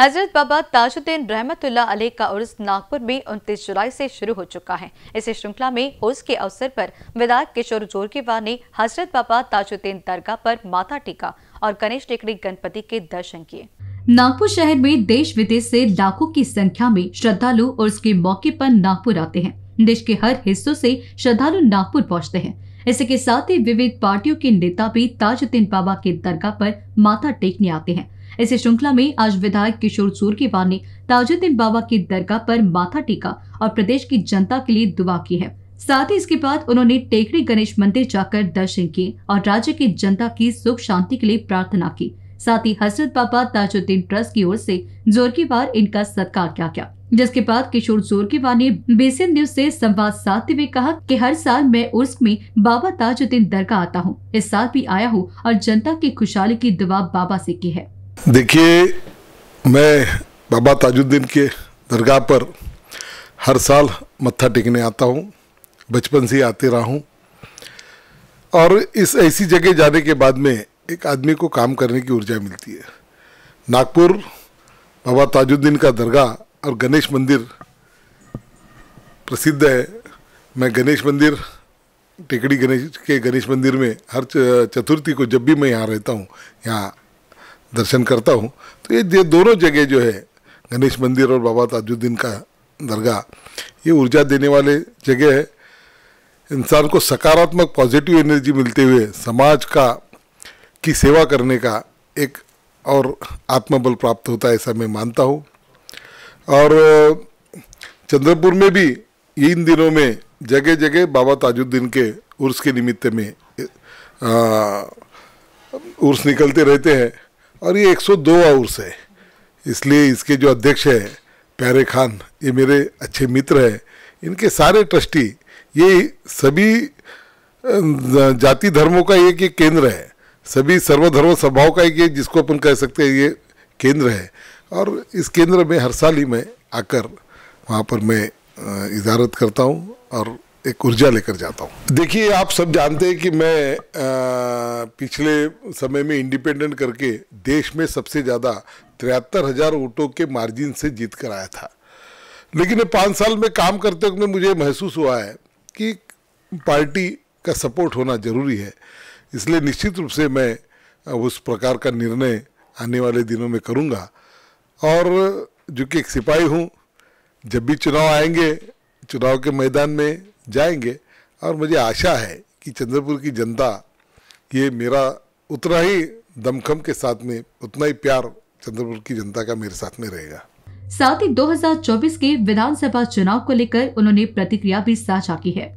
हजरत बाबा ताजुद्दीन रहमतुल्ला अली का उर्स नागपुर में उनतीस जुलाई से शुरू हो चुका है इसी श्रृंखला में उर्स के अवसर पर विधायक किशोर जोरकीवा ने हजरत बाबा ताजुद्दीन दरगाह पर माथा टीका और गणेश टेकड़ी गणपति के दर्शन किए नागपुर शहर में देश विदेश से लाखों की संख्या में श्रद्धालु उर्स के मौके पर नागपुर आते हैं देश के हर हिस्सों से श्रद्धालु नागपुर पहुंचते हैं इसी के साथ ही विविध पार्टियों के नेता भी ताजुद्दीन बाबा के दरगाह पर माथा टेकने आते हैं इसी श्रृंखला में आज विधायक किशोर सूरकेवार ने ताजुद्दीन बाबा के दरगाह पर माथा टेका और प्रदेश की जनता के लिए दुआ की है साथ ही इसके बाद उन्होंने टेकड़ी गणेश मंदिर जाकर दर्शन किए और राज्य की जनता की सुख शांति के लिए प्रार्थना की साथ ही हजरत बाबा ताजुद्दीन ट्रस्ट की ओर से जोरकीवार इनका सत्कार किया गया जिसके बाद किशोर जोरकीवार ने बेसिन न्यूज से संवाद साधते हुए कहा कि हर साल मैं उर्स में बाबा ताजुद्दीन दरगाह आता हूँ इस साल भी आया हूँ और जनता की खुशहाली की दुआ बाबा से की है देखिए मैं बाबा ताजुद्दीन के दरगाह पर हर साल मत्था टेकने आता हूँ बचपन से आते रहा हूँ और इस ऐसी जगह जाने के बाद में एक आदमी को काम करने की ऊर्जा मिलती है नागपुर बाबा ताजुद्दीन का दरगाह और गणेश मंदिर प्रसिद्ध है मैं गणेश मंदिर टेकड़ी गणेश के गणेश मंदिर में हर चतुर्थी को जब भी मैं यहाँ रहता हूँ यहाँ दर्शन करता हूँ तो ये दोनों जगह जो है गणेश मंदिर और बाबा ताजुद्दीन का दरगाह ये ऊर्जा देने वाले जगह है इंसान को सकारात्मक पॉजिटिव एनर्जी मिलते हुए समाज का की सेवा करने का एक और आत्मबल प्राप्त होता है ऐसा मैं मानता हूँ और चंद्रपुर में भी इन दिनों में जगह जगह बाबा ताजुद्दीन के उर्स के निमित्त में आ, उर्स निकलते रहते हैं और ये 102वां उर्स है इसलिए इसके जो अध्यक्ष हैं प्यारे खान ये मेरे अच्छे मित्र हैं इनके सारे ट्रस्टी ये सभी जाति धर्मों का एक एक केंद्र है सभी सर्वधर्म सभाओं का एक ये जिसको अपन कह सकते हैं ये केंद्र है और इस केंद्र में हर साल ही मैं आकर वहाँ पर मैं इजारत करता हूँ और एक ऊर्जा लेकर जाता हूँ देखिए आप सब जानते हैं कि मैं आ, पिछले समय में इंडिपेंडेंट करके देश में सबसे ज़्यादा तिहत्तर हज़ार वोटों के मार्जिन से जीत कर आया था लेकिन पाँच साल में काम करते वक्त मुझे महसूस हुआ है कि पार्टी का सपोर्ट होना ज़रूरी है इसलिए निश्चित रूप से मैं उस प्रकार का निर्णय आने वाले दिनों में करूँगा और जो कि एक सिपाही हूँ जब भी चुनाव आएंगे चुनाव के मैदान में जाएंगे और मुझे आशा है कि चंद्रपुर की जनता ये मेरा उतना ही दमखम के साथ में उतना ही प्यार चंद्रपुर की जनता का मेरे साथ में रहेगा साथ ही 2024 के विधानसभा चुनाव को लेकर उन्होंने प्रतिक्रिया भी साझा की है